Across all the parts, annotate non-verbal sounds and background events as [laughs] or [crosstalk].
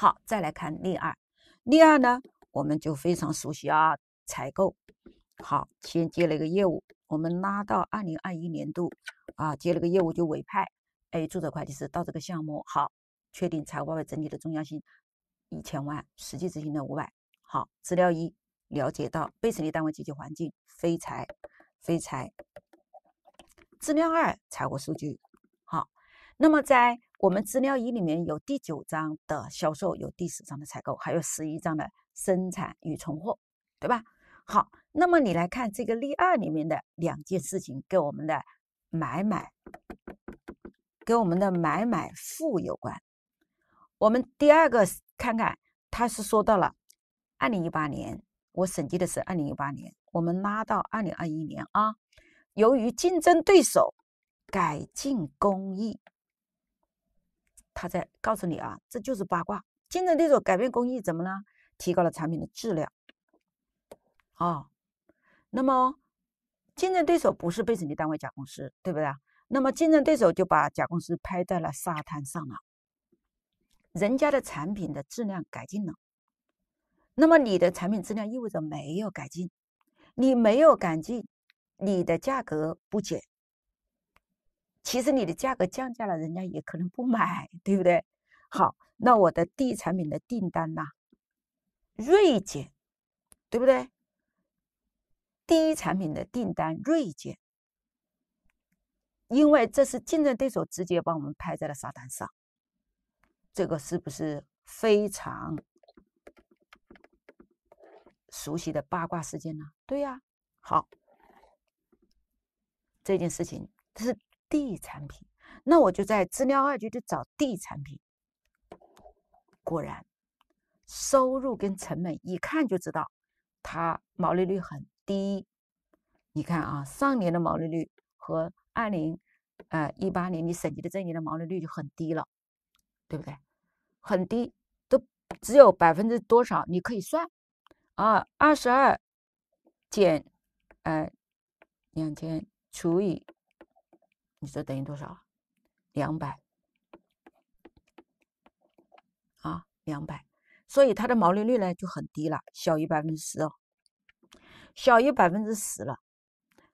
好，再来看例二。例二呢，我们就非常熟悉啊，采购。好，先接了一个业务，我们拉到二零二一年度啊，接了个业务就委派 A 注册会计师到这个项目。好，确定财务报表整体的重要性一千万，实际执行的五百。好，资料一了解到被审立单位经济环境非财非财。资料二财务数据。好，那么在。我们资料一里面有第九章的销售，有第十章的采购，还有十一章的生产与存货，对吧？好，那么你来看这个例二里面的两件事情，跟我们的买买，跟我们的买买付有关。我们第二个看看，他是说到了二零一八年，我审计的是二零一八年，我们拉到二零二一年啊。由于竞争对手改进工艺。他在告诉你啊，这就是八卦。竞争对手改变工艺怎么了？提高了产品的质量。啊，那么竞争对手不是被审计单位甲公司，对不对？那么竞争对手就把甲公司拍在了沙滩上了。人家的产品的质量改进了，那么你的产品质量意味着没有改进，你没有改进，你的价格不减。其实你的价格降价了，人家也可能不买，对不对？好，那我的第一产品的订单呢？锐减，对不对？第一产品的订单锐减，因为这是竞争对手直接帮我们拍在了沙滩上。这个是不是非常熟悉的八卦事件呢？对呀。好，这件事情是。D 产品，那我就在资料二就去找 D 产品。果然，收入跟成本一看就知道，它毛利率很低。你看啊，上年的毛利率和二零呃一八年你审计的这一年的毛利率就很低了，对不对？很低，都只有百分之多少？你可以算啊，二十二减哎两千除以。你说等于多少？两百啊，两百。所以它的毛利率呢就很低了，小于百分之十哦，小于百分之十了。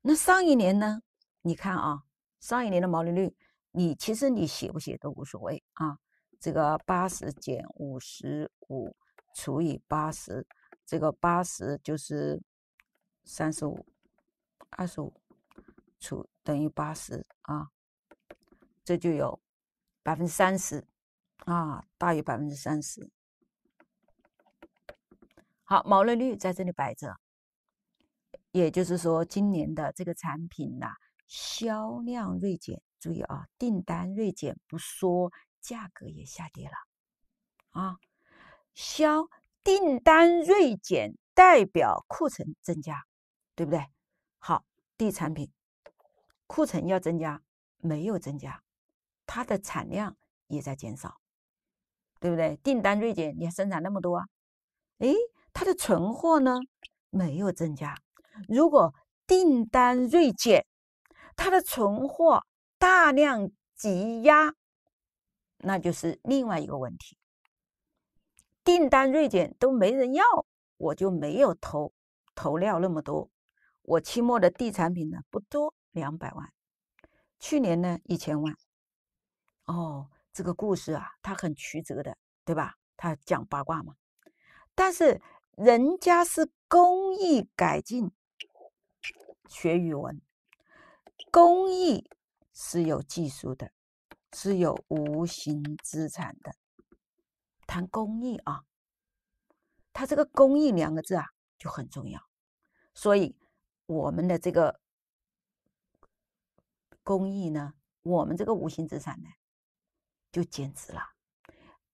那上一年呢？你看啊，上一年的毛利率，你其实你写不写都无所谓啊。这个八十减五十五除以八十，这个八十就是三十五，二十五。除等于八十啊，这就有百分之三十啊，大于百分之三十。好，毛利率在这里摆着，也就是说今年的这个产品呢，销量锐减，注意啊，订单锐减不说，价格也下跌了啊，销订单锐减代表库存增加，对不对？好，D 产品。库存要增加，没有增加，它的产量也在减少，对不对？订单锐减，你生产那么多，啊？诶，它的存货呢没有增加。如果订单锐减，它的存货大量积压，那就是另外一个问题。订单锐减都没人要，我就没有投投料那么多，我期末的地产品呢不多。两百万，去年呢一千万，哦，这个故事啊，它很曲折的，对吧？他讲八卦嘛，但是人家是工艺改进学语文，工艺是有技术的，是有无形资产的。谈工艺啊，他这个“工艺”两个字啊就很重要，所以我们的这个。公益呢？我们这个无形资产呢，就减值了。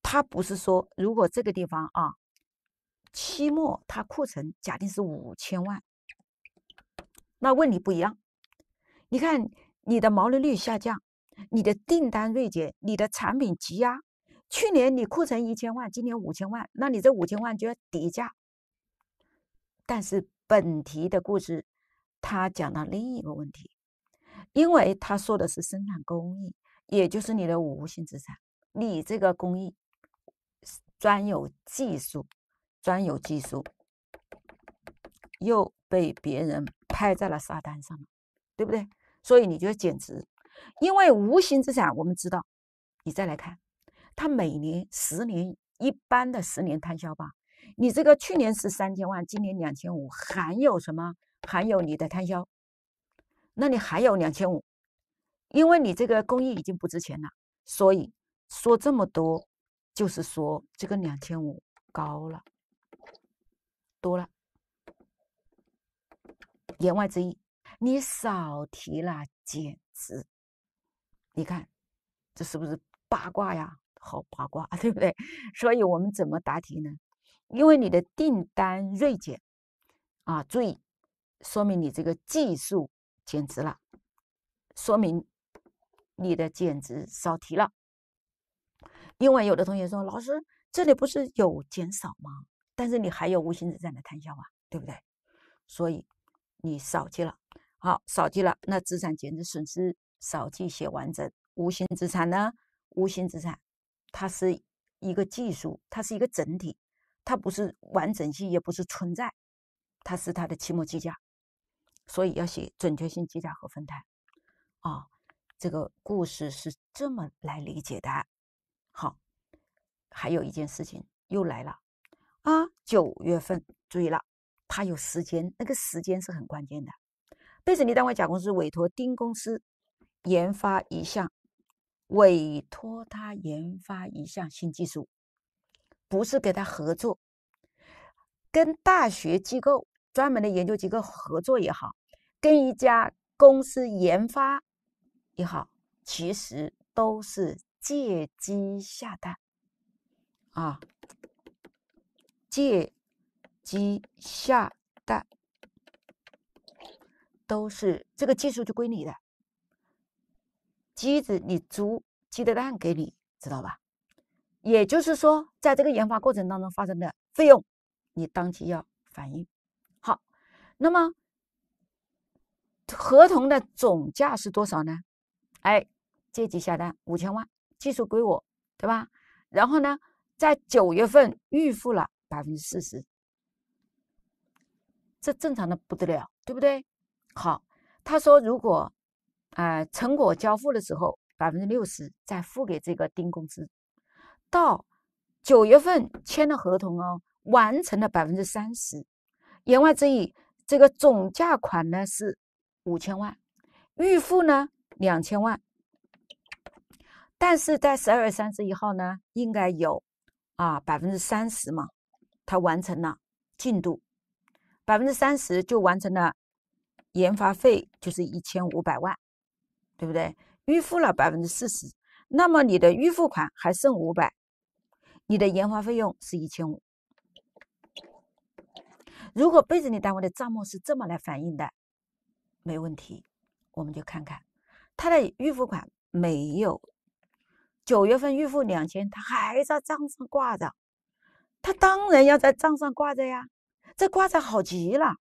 它不是说，如果这个地方啊，期末它库存假定是五千万，那问题不一样。你看，你的毛利率下降，你的订单锐减，你的产品积压，去年你库存一千万，今年五千万，那你这五千万就要抵价。但是本题的故事，他讲了另一个问题。因为他说的是生产工艺，也就是你的无形资产，你这个工艺专有技术、专有技术又被别人拍在了沙滩上了，对不对？所以你就得减值？因为无形资产，我们知道，你再来看，他每年十年一般的十年摊销吧，你这个去年是三千万，今年两千五，还有什么？还有你的摊销。那你还有两千五，因为你这个工艺已经不值钱了，所以说这么多，就是说这个两千五高了，多了。言外之意，你少提了简值。你看，这是不是八卦呀？好八卦，[laughs] 对不对？所以我们怎么答题呢？因为你的订单锐减，啊，注意，说明你这个技术。减值了，说明你的减值少提了。因为有的同学说，老师这里不是有减少吗？但是你还有无形资产的摊销啊，对不对？所以你少记了。好，少记了，那资产减值损失少记写完整。无形资产呢？无形资产它是一个技术，它是一个整体，它不是完整性，也不是存在，它是它的期末计价。所以要写准确性计价和分摊，啊，这个故事是这么来理解的。好，还有一件事情又来了，啊，九月份，注意了，他有时间，那个时间是很关键的。被审计单位甲公司委托丁公司研发一项，委托他研发一项新技术，不是给他合作，跟大学机构、专门的研究机构合作也好。跟一家公司研发也好，其实都是借鸡下蛋啊，借鸡下蛋都是这个技术就归你的，鸡子你租鸡的蛋给你知道吧？也就是说，在这个研发过程当中发生的费用，你当即要反映。好，那么。合同的总价是多少呢？哎，借记下单五千万，技术归我，对吧？然后呢，在九月份预付了百分之四十，这正常的不得了，对不对？好，他说如果呃成果交付的时候百分之六十再付给这个丁公司，到九月份签的合同哦，完成了百分之三十。言外之意，这个总价款呢是。五千万预付呢，两千万，但是在十二月三十一号呢，应该有啊百分之三十嘛，它完成了进度，百分之三十就完成了研发费，就是一千五百万，对不对？预付了百分之四十，那么你的预付款还剩五百，你的研发费用是一千五。如果被审计单位的账目是这么来反映的。没问题，我们就看看他的预付款没有九月份预付两千，他还在账上挂着，他当然要在账上挂着呀。这挂着好极了，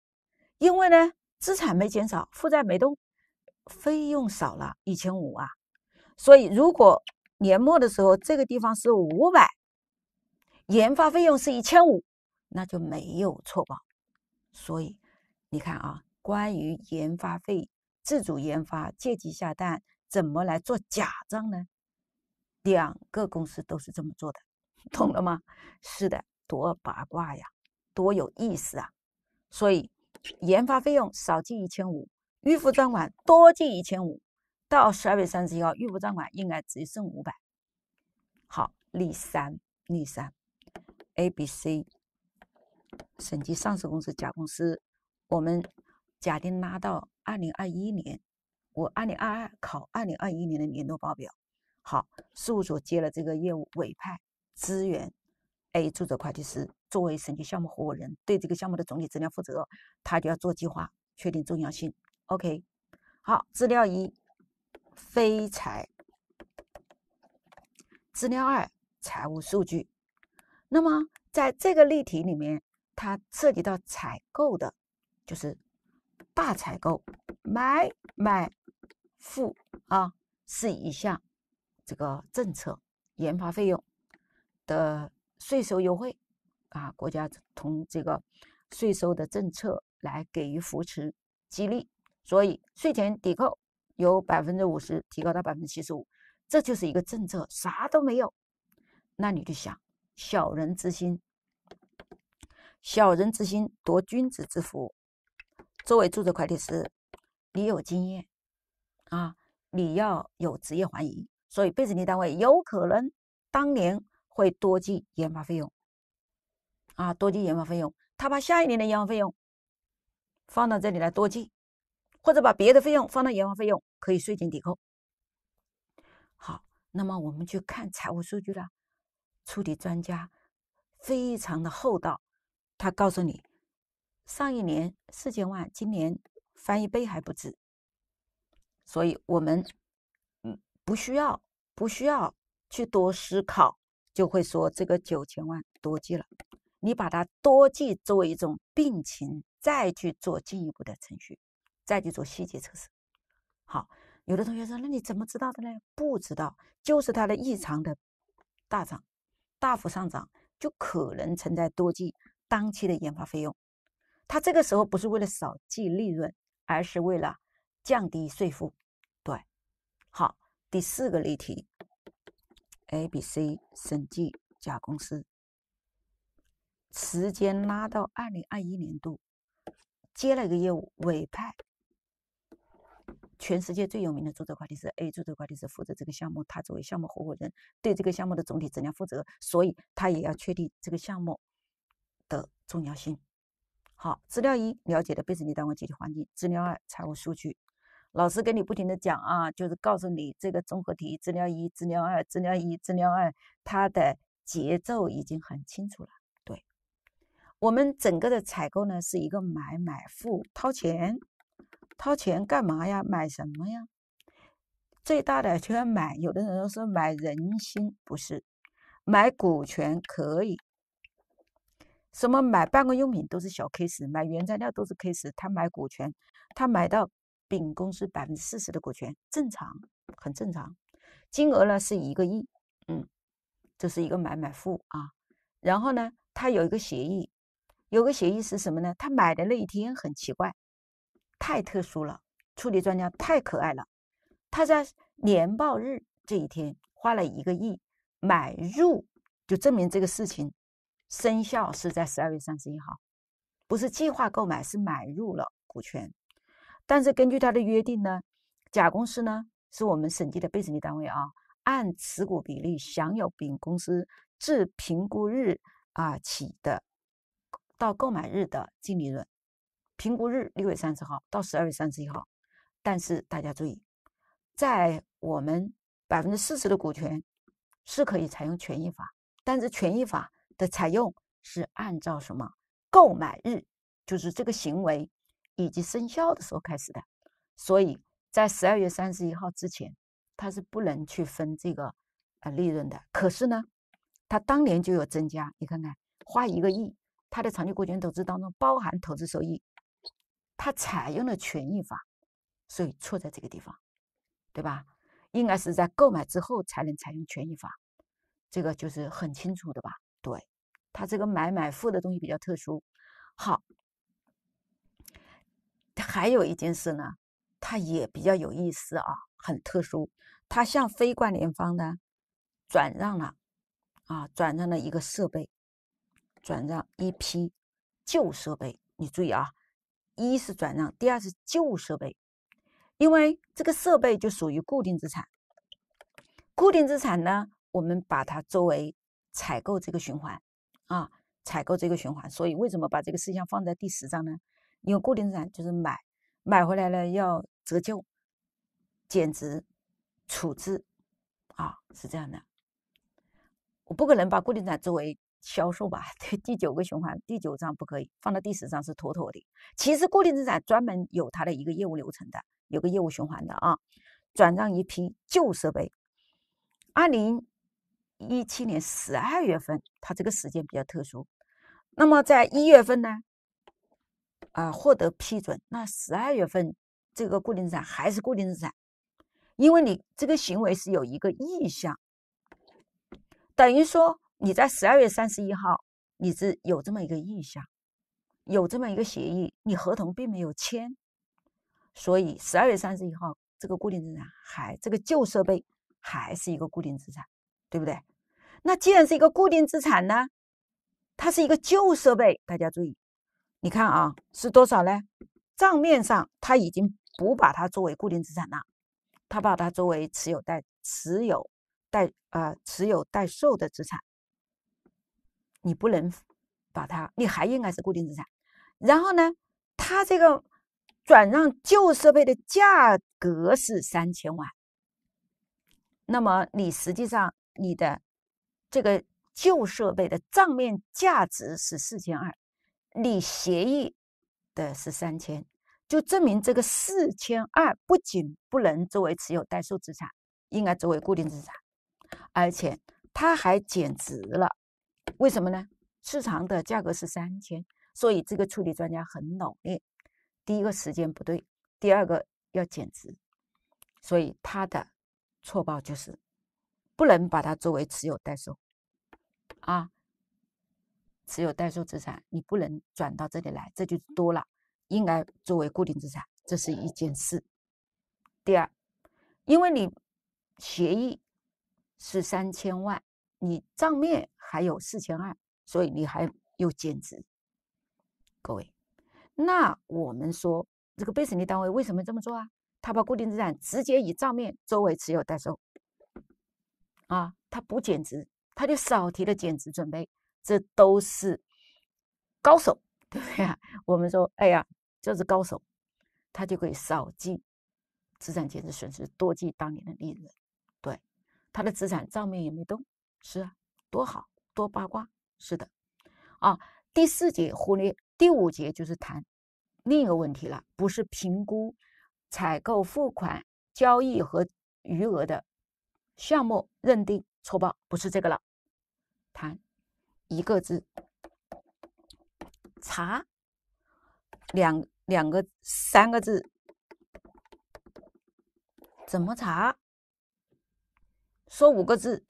因为呢，资产没减少，负债没动，费用少了一千五啊。所以如果年末的时候这个地方是五百，研发费用是一千五，那就没有错吧。所以你看啊。关于研发费自主研发借机下蛋，怎么来做假账呢？两个公司都是这么做的，[laughs] 懂了吗？是的，多八卦呀，多有意思啊！所以研发费用少记一千五，预付账款多记一千五，到十二月三十一号，预付账款应该只剩五百。好，例三，例三，A、B、C，省级上市公司甲公司，我们。假定拉到二零二一年，我二零二二考二零二一年的年度报表。好，事务所接了这个业务委派资源，A 注册会计师作为审计项目合伙人，对这个项目的总体质量负责，他就要做计划，确定重要性。OK，好，资料一非财，资料二财务数据。那么在这个例题里面，它涉及到采购的，就是。大采购，买买付啊，是一项这个政策，研发费用的税收优惠啊，国家从这个税收的政策来给予扶持激励，所以税前抵扣由百分之五十提高到百分之七十五，这就是一个政策，啥都没有，那你就想小人之心，小人之心夺君子之福。作为注册会计师，你有经验啊，你要有职业怀疑，所以被审计单位有可能当年会多计研发费用啊，多计研发费用，他把下一年的研发费用放到这里来多计，或者把别的费用放到研发费用，可以税前抵扣。好，那么我们去看财务数据了。出题专家非常的厚道，他告诉你。上一年四千万，今年翻一倍还不止，所以我们嗯不需要不需要去多思考，就会说这个九千万多计了。你把它多计作为一种病情，再去做进一步的程序，再去做细节测试。好，有的同学说，那你怎么知道的呢？不知道，就是它的异常的大涨，大幅上涨就可能存在多计当期的研发费用。他这个时候不是为了少计利润，而是为了降低税负。对，好，第四个例题，A、B、C 审计甲公司，时间拉到二零二一年度，接了一个业务委派。全世界最有名的注册会计师 A 注册会计师负责这个项目，他作为项目合伙人，对这个项目的总体质量负责，所以他也要确定这个项目的重要性。好，资料一了解的被审计单位集体环境，资料二财务数据。老师跟你不停的讲啊，就是告诉你这个综合题，资料一、资料二、资料一、资料二，它的节奏已经很清楚了。对我们整个的采购呢，是一个买买付，掏钱，掏钱干嘛呀？买什么呀？最大的就要买，有的人说买人心不是，买股权可以。什么买办公用品都是小 K e 买原材料都是 K e 他买股权，他买到丙公司百分之四十的股权，正常，很正常，金额呢是一个亿，嗯，这是一个买买付啊，然后呢，他有一个协议，有个协议是什么呢？他买的那一天很奇怪，太特殊了，处理专家太可爱了，他在年报日这一天花了一个亿买入，就证明这个事情。生效是在十二月三十一号，不是计划购买，是买入了股权。但是根据他的约定呢，甲公司呢是我们审计的被审计单位啊，按持股比例享有丙公司自评估日啊起的到购买日的净利润。评估日六月三十号到十二月三十一号。但是大家注意，在我们百分之四十的股权是可以采用权益法，但是权益法。的采用是按照什么购买日，就是这个行为以及生效的时候开始的，所以在十二月三十一号之前，他是不能去分这个呃利润的。可是呢，他当年就有增加，你看看花一个亿，他的长期股权投资当中包含投资收益，他采用了权益法，所以错在这个地方，对吧？应该是在购买之后才能采用权益法，这个就是很清楚的吧？对。它这个买买付的东西比较特殊。好，还有一件事呢，它也比较有意思啊，很特殊。它向非关联方呢转让了啊，转让了一个设备，转让一批旧设备。你注意啊，一是转让，第二是旧设备，因为这个设备就属于固定资产。固定资产呢，我们把它作为采购这个循环。啊，采购这个循环，所以为什么把这个事项放在第十章呢？因为固定资产就是买，买回来了要折旧、减值、处置，啊，是这样的。我不可能把固定资产作为销售吧？[laughs] 对，第九个循环，第九章不可以放到第十章是妥妥的。其实固定资产专门有它的一个业务流程的，有个业务循环的啊。转让一批旧设备，二零。一七年十二月份，他这个时间比较特殊。那么在一月份呢？啊，获得批准。那十二月份这个固定资产还是固定资产，因为你这个行为是有一个意向，等于说你在十二月三十一号，你是有这么一个意向，有这么一个协议，你合同并没有签，所以十二月三十一号这个固定资产还这个旧设备还是一个固定资产，对不对？那既然是一个固定资产呢，它是一个旧设备，大家注意，你看啊是多少呢？账面上它已经不把它作为固定资产了，它把它作为持有待持有待呃持有待售的资产。你不能把它，你还应该是固定资产。然后呢，它这个转让旧设备的价格是三千万，那么你实际上你的。这个旧设备的账面价值是四千二，你协议的是三千，就证明这个四千二不仅不能作为持有代售资产，应该作为固定资产，而且它还减值了。为什么呢？市场的价格是三千，所以这个处理专家很努力。第一个时间不对，第二个要减值，所以他的错报就是。不能把它作为持有代收啊，持有代收资产你不能转到这里来，这就多了，应该作为固定资产，这是一件事。第二，因为你协议是三千万，你账面还有四千二，所以你还有减值。各位，那我们说这个被审计单位为什么这么做啊？他把固定资产直接以账面作为持有代收。啊，他不减值，他就少提了减值准备，这都是高手，[laughs] 对不对啊？我们说，哎呀，就是高手，他就可以少计资产减值损失，多计当年的利润，对，他的资产账面也没动，是啊，多好多八卦，是的，啊，第四节忽略，第五节就是谈另一个问题了，不是评估、采购付款、交易和余额的。项目认定错报不是这个了，谈一个字，查两两个三个字，怎么查？说五个字，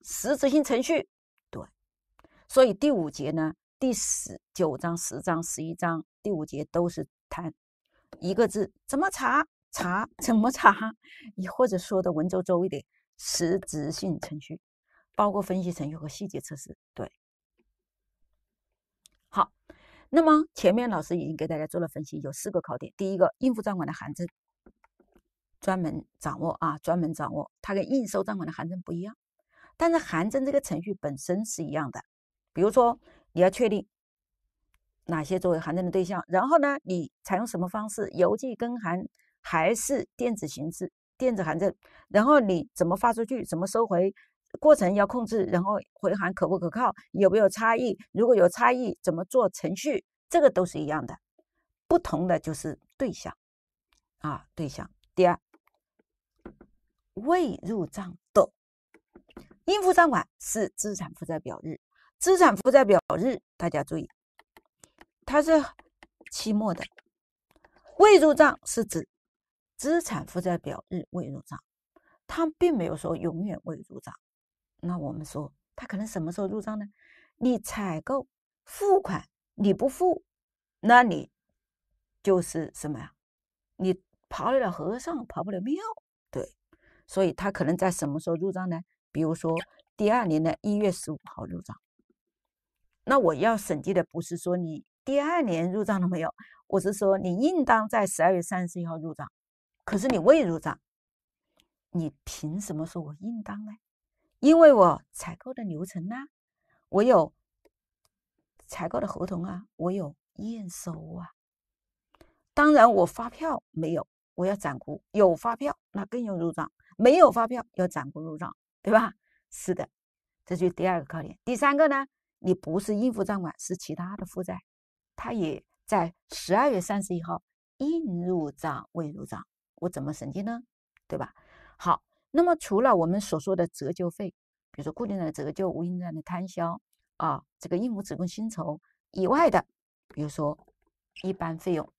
实质性程序对，所以第五节呢，第十、九章、十章、十一章，第五节都是谈一个字，怎么查？查怎 [laughs] 么查？你或者说的文州周围的实质性程序，包括分析程序和细节测试，对。好，那么前面老师已经给大家做了分析，有四个考点。第一个，应付账款的函证，专门掌握啊，专门掌握。它跟应收账款的函证不一样，但是函证这个程序本身是一样的。比如说，你要确定哪些作为函证的对象，然后呢，你采用什么方式邮寄跟函。还是电子形式，电子函证，然后你怎么发出去，怎么收回，过程要控制，然后回函可不可靠，有没有差异，如果有差异怎么做程序，这个都是一样的，不同的就是对象啊，对象。第二，未入账的应付账款是资产负债表日，资产负债表日大家注意，它是期末的，未入账是指。资产负债表日未入账，他并没有说永远未入账。那我们说他可能什么时候入账呢？你采购付款你不付，那你就是什么呀？你跑得了和尚跑不了庙，对。所以他可能在什么时候入账呢？比如说第二年的一月十五号入账。那我要审计的不是说你第二年入账了没有，我是说你应当在十二月三十一号入账。可是你未入账，你凭什么说我应当呢？因为我采购的流程呢，我有采购的合同啊，我有验收啊。当然我发票没有，我要暂估。有发票那更要入账，没有发票要暂估入账，对吧？是的，这就是第二个考点。第三个呢，你不是应付账款，是其他的负债，它也在十二月三十一号应入账未入账。我怎么审计呢？对吧？好，那么除了我们所说的折旧费，比如说固定的折旧、无形资的摊销啊，这个应付职工薪酬以外的，比如说一般费用，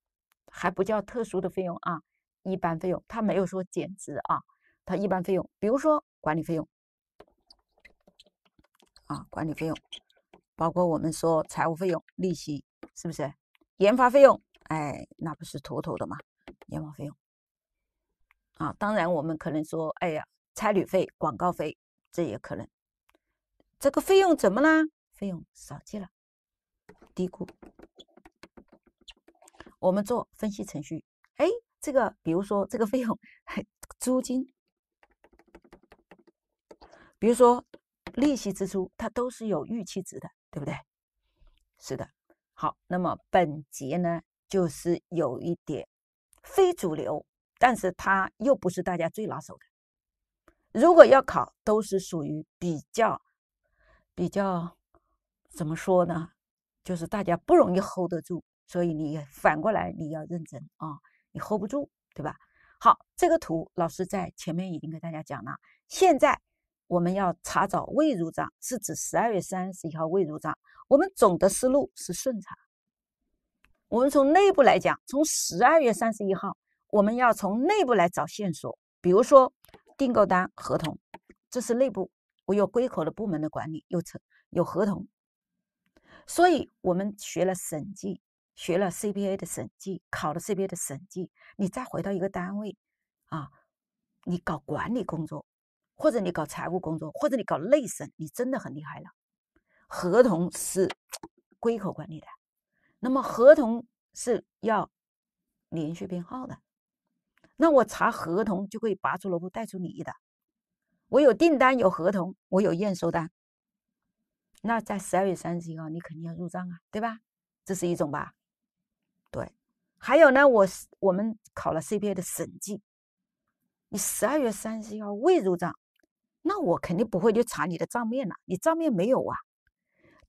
还不叫特殊的费用啊，一般费用它没有说减值啊，它一般费用，比如说管理费用啊，管理费用包括我们说财务费用、利息，是不是？研发费用，哎，那不是妥妥的吗？研发费用。啊，当然，我们可能说，哎呀，差旅费、广告费，这也可能。这个费用怎么啦？费用少记了，低估。我们做分析程序，哎，这个，比如说这个费用，[laughs] 租金，比如说利息支出，它都是有预期值的，对不对？是的。好，那么本节呢，就是有一点非主流。但是他又不是大家最拿手的，如果要考，都是属于比较比较怎么说呢？就是大家不容易 hold 得住，所以你反过来你要认真啊，你 hold 不住，对吧？好，这个图老师在前面已经跟大家讲了，现在我们要查找未入账，是指十二月三十一号未入账。我们总的思路是顺查，我们从内部来讲，从十二月三十一号。我们要从内部来找线索，比如说订购单、合同，这是内部。我有归口的部门的管理，有成有合同，所以我们学了审计，学了 c p a 的审计，考了 c p a 的审计。你再回到一个单位，啊，你搞管理工作，或者你搞财务工作，或者你搞内审，你真的很厉害了。合同是归口管理的，那么合同是要连续编号的。那我查合同就可以拔出萝卜带出泥的，我有订单有合同，我有验收单。那在十二月三十号你肯定要入账啊，对吧？这是一种吧。对，还有呢，我我们考了 c p a 的审计，你十二月三十号未入账，那我肯定不会去查你的账面了，你账面没有啊。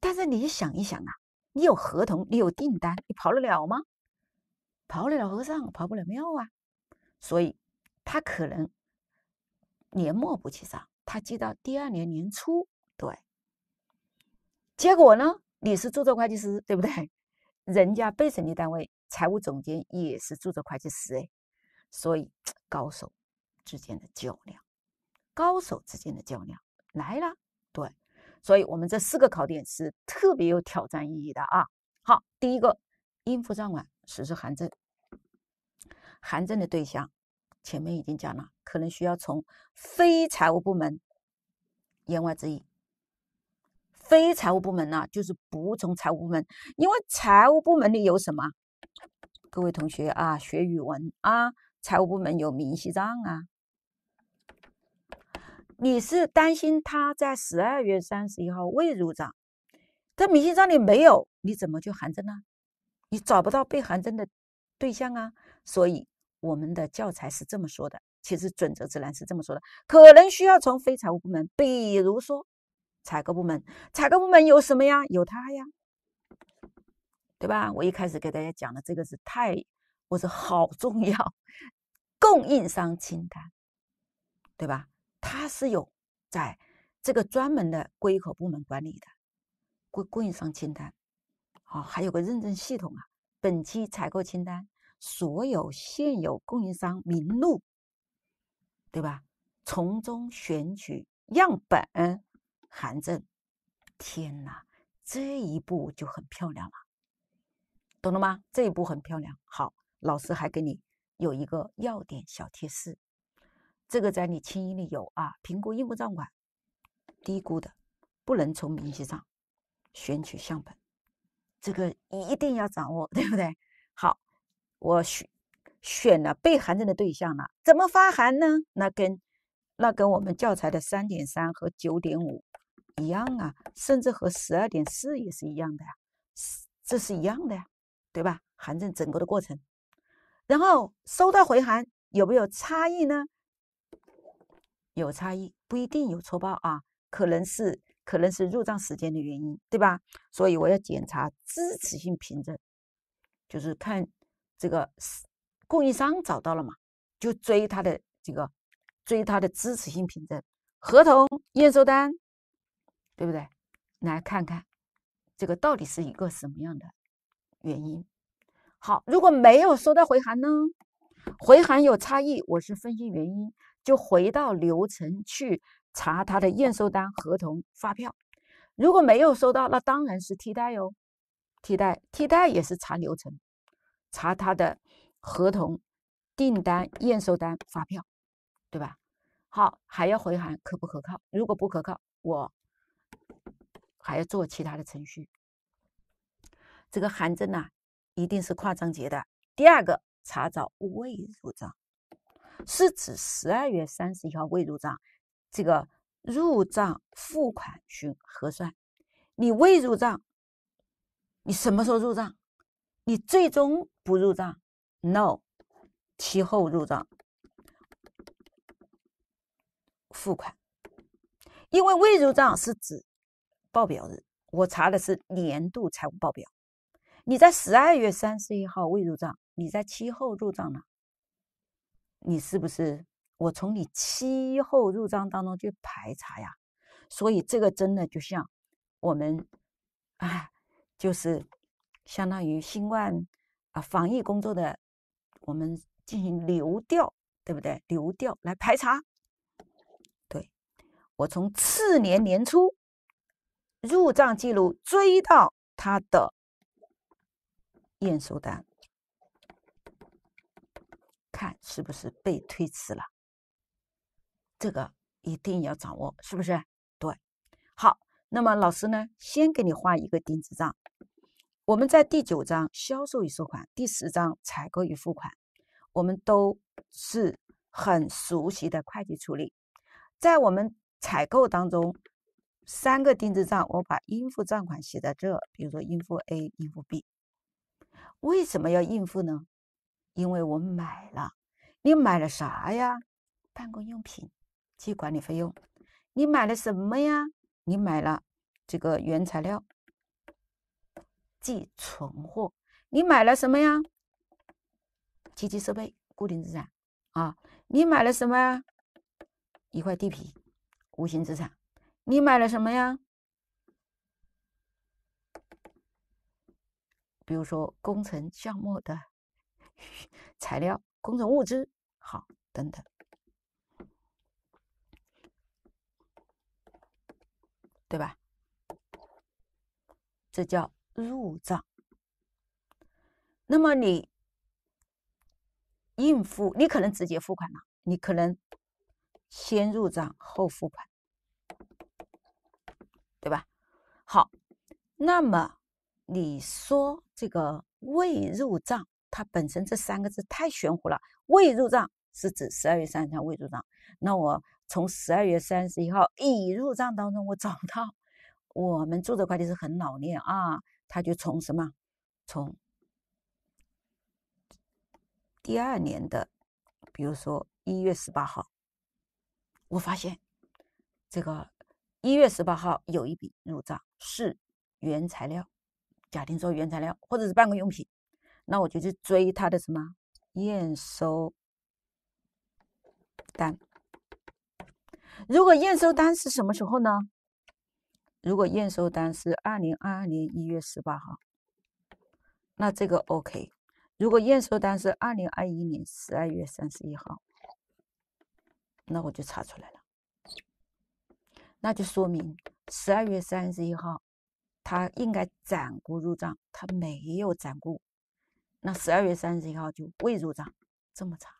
但是你想一想啊，你有合同，你有订单，你跑得了吗？跑得了和尚跑不了庙啊。所以，他可能年末不记账，他记到第二年年初，对。结果呢？你是注册会计师，对不对？人家被审计单位财务总监也是注册会计师，哎，所以 [tsk] 高手之间的较量，高手之间的较量来了，对。所以我们这四个考点是特别有挑战意义的啊。好，第一个应付账款实施函证。函证的对象，前面已经讲了，可能需要从非财务部门。言外之意，非财务部门呢，就是不从财务部门，因为财务部门里有什么？各位同学啊，学语文啊，财务部门有明细账啊。你是担心他在十二月三十一号未入账，他明细账里没有，你怎么就函证呢？你找不到被函证的。对象啊，所以我们的教材是这么说的，其实准则自然是这么说的，可能需要从非财务部门，比如说采购部门，采购部门有什么呀？有他呀，对吧？我一开始给大家讲的这个是太我说好重要，供应商清单，对吧？它是有在这个专门的归口部门管理的供供应商清单，啊，还有个认证系统啊。本期采购清单，所有现有供应商名录，对吧？从中选取样本，函证。天哪，这一步就很漂亮了，懂了吗？这一步很漂亮。好，老师还给你有一个要点小提示，这个在你清音里有啊。评估应付账款低估的，不能从明细账选取样本。这个一定要掌握，[laughs] 对不对？好，我选选了被函证的对象了，怎么发函呢？那跟那跟我们教材的三点三和九点五一样啊，甚至和十二点四也是一样的呀，这是一样的，呀、对吧？函证整个的过程，然后收到回函有没有差异呢？有差异，不一定有错报啊，可能是。可能是入账时间的原因，对吧？所以我要检查支持性凭证，就是看这个供应商找到了嘛，就追他的这个，追他的支持性凭证，合同、验收单，对不对？来看看这个到底是一个什么样的原因。好，如果没有收到回函呢？回函有差异，我是分析原因，就回到流程去。查他的验收单、合同、发票，如果没有收到，那当然是替代哟。替代，替代也是查流程，查他的合同、订单、验收单、发票，对吧？好，还要回函可不可靠？如果不可靠，我还要做其他的程序。这个函证呢，一定是跨章节的。第二个，查找未入账，是指十二月三十一号未入账。这个入账付款去核算，你未入账，你什么时候入账？你最终不入账？No，期后入账付款。因为未入账是指报表日，我查的是年度财务报表。你在十二月三十一号未入账，你在期后入账了，你是不是？我从你期后入账当中去排查呀，所以这个真的就像我们，哎，就是相当于新冠啊防疫工作的，我们进行流调，对不对？流调来排查，对我从次年年初入账记录追到他的验收单，看是不是被推迟了。这个一定要掌握，是不是？对，好。那么老师呢，先给你画一个定制账。我们在第九章销售与收款，第十章采购与付款，我们都是很熟悉的会计处理。在我们采购当中，三个定制账，我把应付账款写在这，比如说应付 A、应付 B。为什么要应付呢？因为我买了，你买了啥呀？办公用品。及管理费用，你买了什么呀？你买了这个原材料，即存货。你买了什么呀？机器设备、固定资产啊？你买了什么？呀？一块地皮，无形资产。你买了什么呀？比如说工程项目的 [laughs] 材料、工程物资，好，等等。对吧？这叫入账。那么你应付，你可能直接付款了，你可能先入账后付款，对吧？好，那么你说这个未入账，它本身这三个字太玄乎了。未入账是指十二月三十号未入账，那我。从十二月三十一号一入账当中，我找到我们注册会计师很老练啊，他就从什么从第二年的，比如说一月十八号，我发现这个一月十八号有一笔入账是原材料，假定说原材料或者是办公用品，那我就去追他的什么验收单。如果验收单是什么时候呢？如果验收单是二零二二年一月十八号，那这个 OK。如果验收单是二零二一年十二月三十一号，那我就查出来了。那就说明十二月三十一号他应该暂估入账，他没有暂估，那十二月三十一号就未入账。这么查。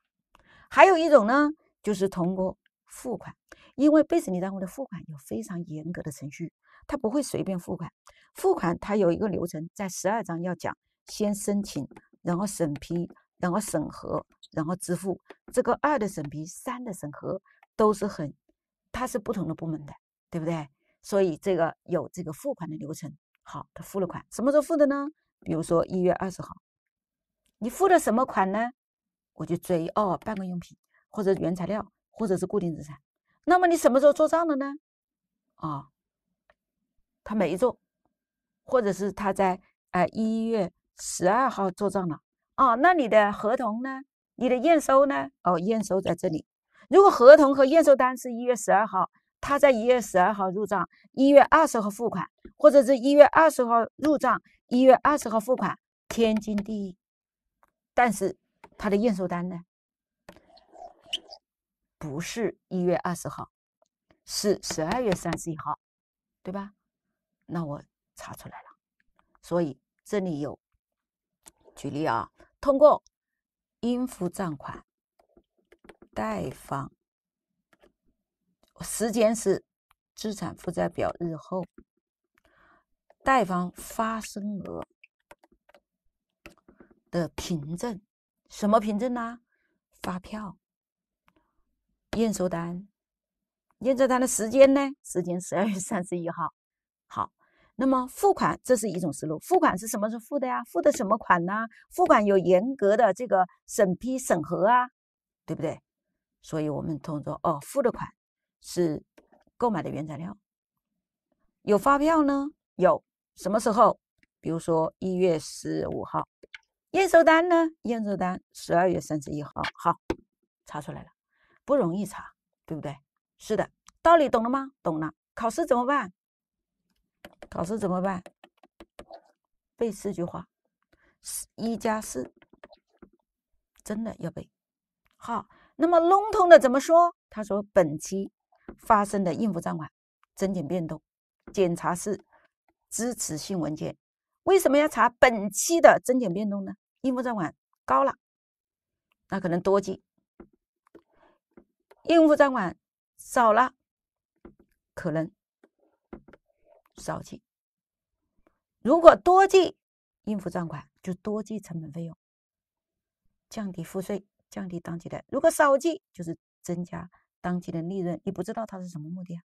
还有一种呢，就是通过。付款，因为被审计单位的付款有非常严格的程序，他不会随便付款。付款他有一个流程，在十二章要讲，先申请，然后审批，然后审核，然后支付。这个二的审批，三的审核都是很，它是不同的部门的，对不对？所以这个有这个付款的流程。好，他付了款，什么时候付的呢？比如说一月二十号，你付了什么款呢？我就追哦，办公用品或者原材料。或者是固定资产，那么你什么时候做账的呢？啊，他没做，或者是他在呃一月十二号做账了啊？那你的合同呢？你的验收呢？哦，验收在这里。如果合同和验收单是一月十二号，他在一月十二号入账，一月二十号付款，或者是一月二十号入账，一月二十号付款，天经地义。但是他的验收单呢？不是一月二十号，是十二月三十一号，对吧？那我查出来了，所以这里有举例啊，通过应付账款贷方，时间是资产负债表日后，贷方发生额的凭证，什么凭证呢？发票。验收单，验收单的时间呢？时间十二月三十一号。好，那么付款这是一种思路。付款是什么时候付的呀？付的什么款呢？付款有严格的这个审批审核啊，对不对？所以我们通说哦，付的款是购买的原材料，有发票呢？有什么时候？比如说一月十五号。验收单呢？验收单十二月三十一号。好，查出来了。不容易查，对不对？是的，道理懂了吗？懂了。考试怎么办？考试怎么办？背四句话，四一加四，真的要背。好，那么笼统的怎么说？他说本期发生的应付账款增减变动，检查是支持性文件。为什么要查本期的增减变动呢？应付账款高了，那可能多记。应付账款少了，可能少记；如果多记应付账款，就多记成本费用，降低赋税，降低当期的；如果少记，就是增加当期的利润。你不知道它是什么目的啊？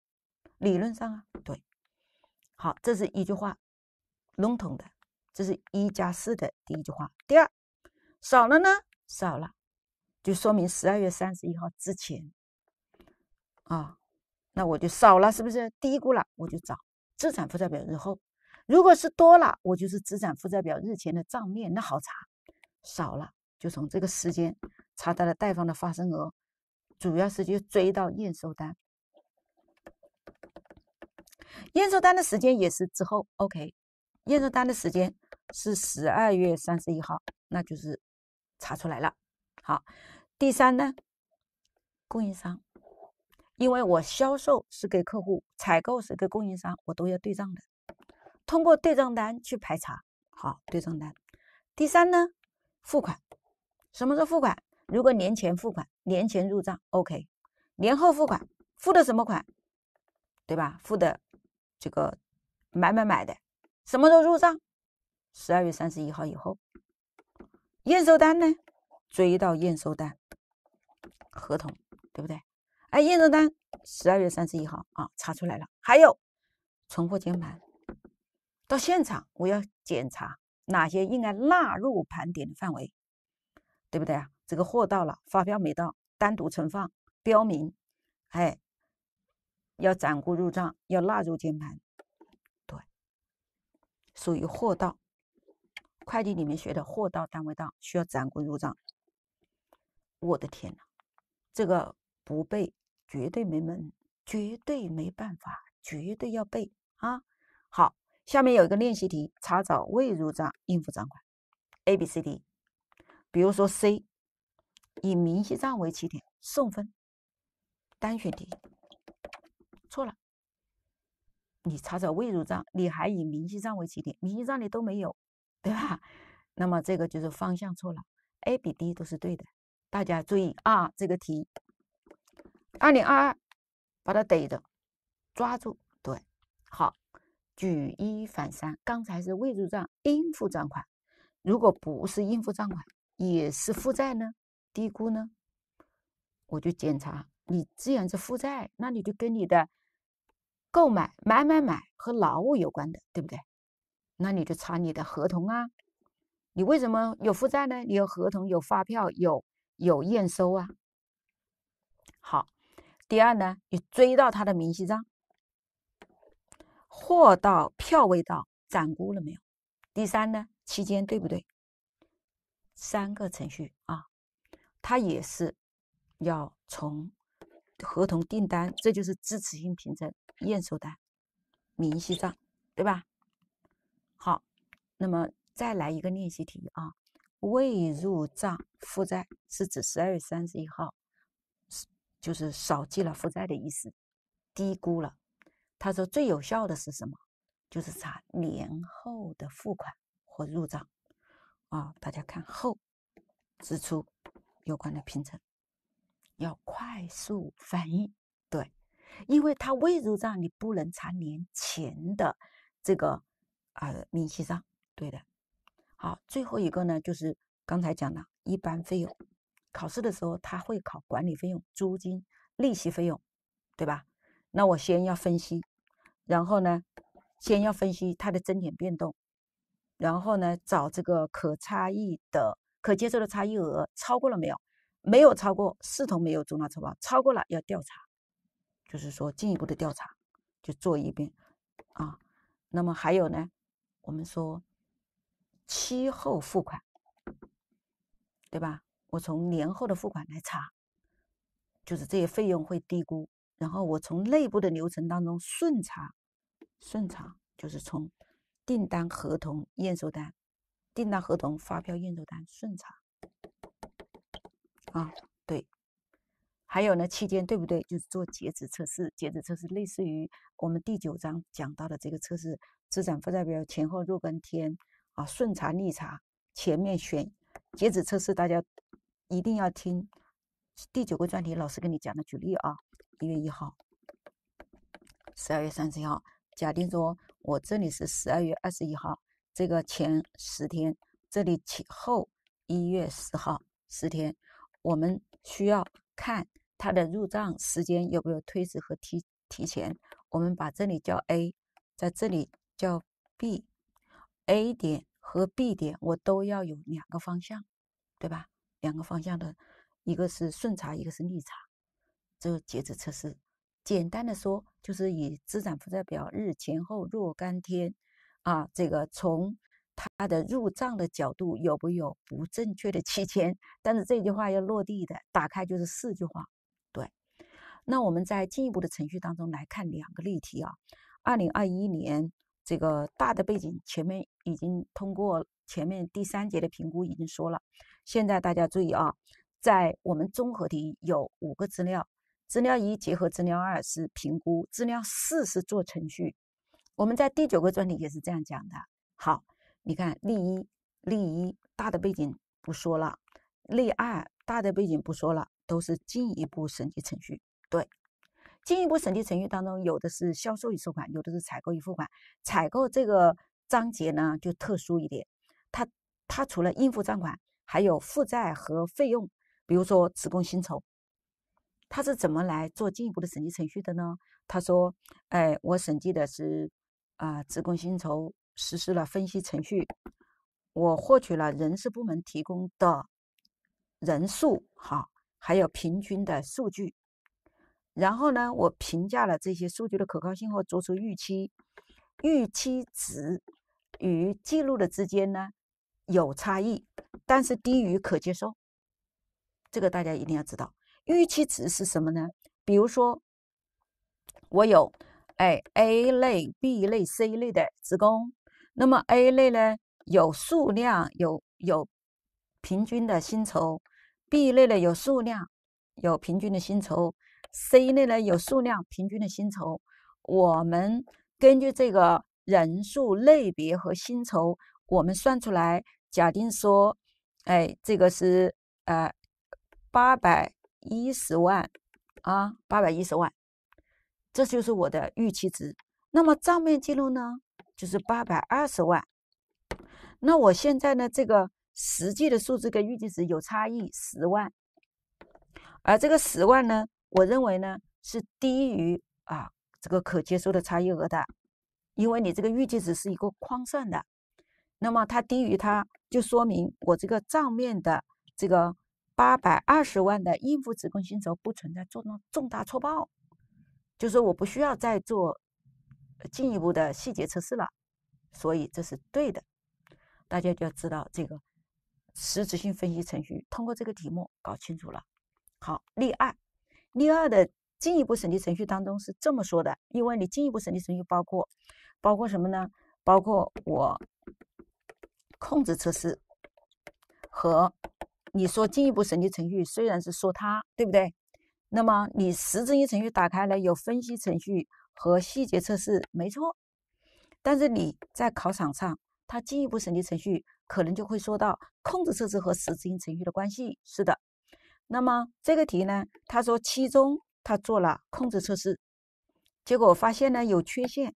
理论上啊，对。好，这是一句话，笼统的。这是一加四的第一句话。第二，少了呢，少了，就说明十二月三十一号之前。啊，那我就少了，是不是低估了？我就找资产负债表日后。如果是多了，我就是资产负债表日前的账面那好查。少了，就从这个时间查到了贷方的发生额，主要是就追到验收单。验收单的时间也是之后，OK。验收单的时间是十二月三十一号，那就是查出来了。好，第三呢，供应商。因为我销售是给客户，采购是给供应商，我都要对账的，通过对账单去排查。好，对账单。第三呢，付款，什么时候付款？如果年前付款，年前入账，OK。年后付款，付的什么款？对吧？付的这个买买买的，什么时候入账？十二月三十一号以后。验收单呢？追到验收单，合同，对不对？哎，验证单十二月三十一号啊，查出来了。还有存货监盘，到现场我要检查哪些应该纳入盘点的范围，对不对啊？这个货到了，发票没到，单独存放，标明，哎，要暂估入账，要纳入监盘，对，属于货到，快递里面学的货到单位到，需要暂估入账。我的天呐，这个不被绝对没门，绝对没办法，绝对要背啊！好，下面有一个练习题，查找未入账应付账款，A、B、C、D。比如说 C，以明细账为起点送分，单选题错了。你查找未入账，你还以明细账为起点，明细账里都没有，对吧？那么这个就是方向错了，A、B、D 都是对的，大家注意啊，这个题。二零二二，把它逮着，抓住，对，好，举一反三。刚才是未入账应付账款，如果不是应付账款，也是负债呢？低估呢？我就检查你既然是负债，那你就跟你的购买买买买和劳务有关的，对不对？那你就查你的合同啊，你为什么有负债呢？你有合同、有发票、有有验收啊？好。第二呢，你追到他的明细账，货到票未到，暂估了没有？第三呢，期间对不对？三个程序啊，他也是要从合同、订单，这就是支持性凭证、验收单、明细账，对吧？好，那么再来一个练习题啊，未入账负债是指十二月三十一号。就是少记了负债的意思，低估了。他说最有效的是什么？就是查年后的付款或入账。啊，大家看后支出有关的凭证，要快速反应。对，因为他未入账，你不能查年前的这个啊明细账。对的。好，最后一个呢，就是刚才讲的一般费用。考试的时候，他会考管理费用、租金、利息费用，对吧？那我先要分析，然后呢，先要分析它的增减变动，然后呢，找这个可差异的、可接受的差异额超过了没有？没有超过，视同没有重大错报；超过了，要调查，就是说进一步的调查，就做一遍啊。那么还有呢，我们说期后付款，对吧？我从年后的付款来查，就是这些费用会低估。然后我从内部的流程当中顺查，顺查就是从订单合同验收单、订单合同发票验收单顺查。啊，对。还有呢，期间对不对？就是做截止测试，截止测试类似于我们第九章讲到的这个测试资产负债表前后若干天啊，顺查逆查，前面选截止测试，大家。一定要听第九个专题老师跟你讲的举例啊，一月一号，十二月三十一号。假定说，我这里是十二月二十一号，这个前十天，这里前后一月十号十天，我们需要看它的入账时间有没有推迟和提提前。我们把这里叫 A，在这里叫 B，A 点和 B 点我都要有两个方向，对吧？两个方向的，一个是顺查，一个是逆查。这个截止测试，简单的说就是以资产负债表日前后若干天，啊，这个从它的入账的角度有没有不正确的期间。但是这句话要落地的，打开就是四句话。对，那我们在进一步的程序当中来看两个例题啊。二零二一年这个大的背景，前面已经通过前面第三节的评估已经说了。现在大家注意啊，在我们综合题有五个资料，资料一结合资料二是评估，资料四是做程序。我们在第九个专题也是这样讲的。好，你看例一，例一大的背景不说了，例二大的背景不说了，都是进一步审计程序。对，进一步审计程序当中有的是销售已收款，有的是采购已付款。采购这个章节呢就特殊一点，它它除了应付账款。还有负债和费用，比如说职工薪酬，他是怎么来做进一步的审计程序的呢？他说：“哎，我审计的是啊，职工薪酬实施了分析程序，我获取了人事部门提供的人数，哈，还有平均的数据，然后呢，我评价了这些数据的可靠性和做出预期，预期值与记录的之间呢有差异。”但是低于可接受，这个大家一定要知道。预期值是什么呢？比如说，我有哎 A 类、B 类、C 类的职工，那么 A 类呢有数量，有有平均的薪酬；B 类呢有数量，有平均的薪酬；C 类呢有数量，平均的薪酬。我们根据这个人数类别和薪酬，我们算出来，假定说。哎，这个是呃八百一十万啊，八百一十万，这就是我的预期值。那么账面记录呢，就是八百二十万。那我现在呢，这个实际的数字跟预计值有差异十万，而这个十万呢，我认为呢是低于啊这个可接受的差异额的，因为你这个预计值是一个框算的。那么它低于它，就说明我这个账面的这个八百二十万的应付职工薪酬不存在重重大错报，就是我不需要再做进一步的细节测试了，所以这是对的。大家就要知道这个实质性分析程序通过这个题目搞清楚了。好，例二，例二的进一步审计程序当中是这么说的，因为你进一步审计程序包括包括什么呢？包括我。控制测试和你说进一步审计程序，虽然是说它，对不对？那么你实质性程序打开了有分析程序和细节测试，没错。但是你在考场上，他进一步审计程序可能就会说到控制测试和实质性程序的关系，是的。那么这个题呢，他说其中他做了控制测试，结果发现呢有缺陷。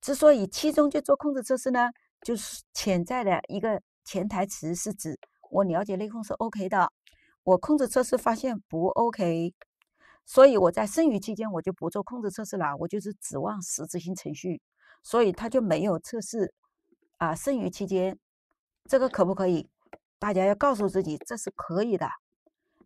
之所以其中就做控制测试呢？就是潜在的一个潜台词是指，我了解内控是 OK 的，我控制测试发现不 OK，所以我在剩余期间我就不做控制测试了，我就是指望实质性程序，所以他就没有测试啊。剩余期间，这个可不可以？大家要告诉自己，这是可以的。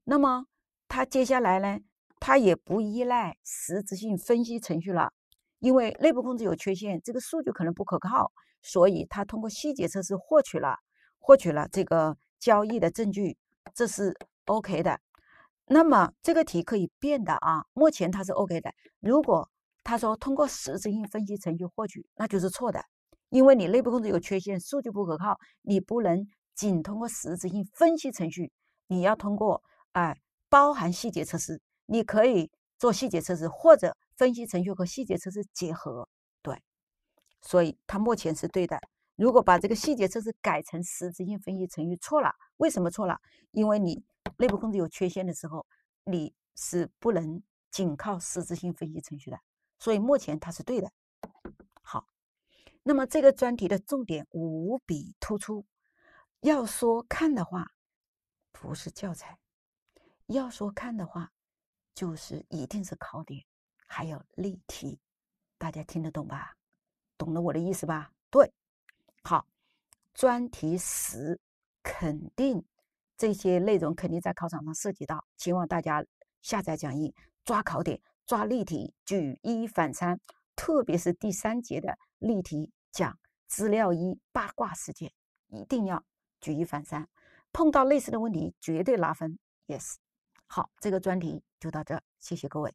那么他接下来呢？他也不依赖实质性分析程序了，因为内部控制有缺陷，这个数据可能不可靠。所以，他通过细节测试获取了获取了这个交易的证据，这是 OK 的。那么，这个题可以变的啊。目前它是 OK 的。如果他说通过实质性分析程序获取，那就是错的，因为你内部控制有缺陷，数据不可靠，你不能仅通过实质性分析程序，你要通过哎，包含细节测试，你可以做细节测试或者分析程序和细节测试结合。所以它目前是对的。如果把这个细节测试改成实质性分析程序，错了。为什么错了？因为你内部控制有缺陷的时候，你是不能仅靠实质性分析程序的。所以目前它是对的。好，那么这个专题的重点无比突出。要说看的话，不是教材；要说看的话，就是一定是考点，还有例题。大家听得懂吧？懂了我的意思吧？对，好，专题十肯定这些内容肯定在考场上涉及到，希望大家下载讲义，抓考点，抓例题，举一反三，特别是第三节的例题讲资料一八卦事件，一定要举一反三，碰到类似的问题绝对拉分。Yes，好，这个专题就到这，谢谢各位。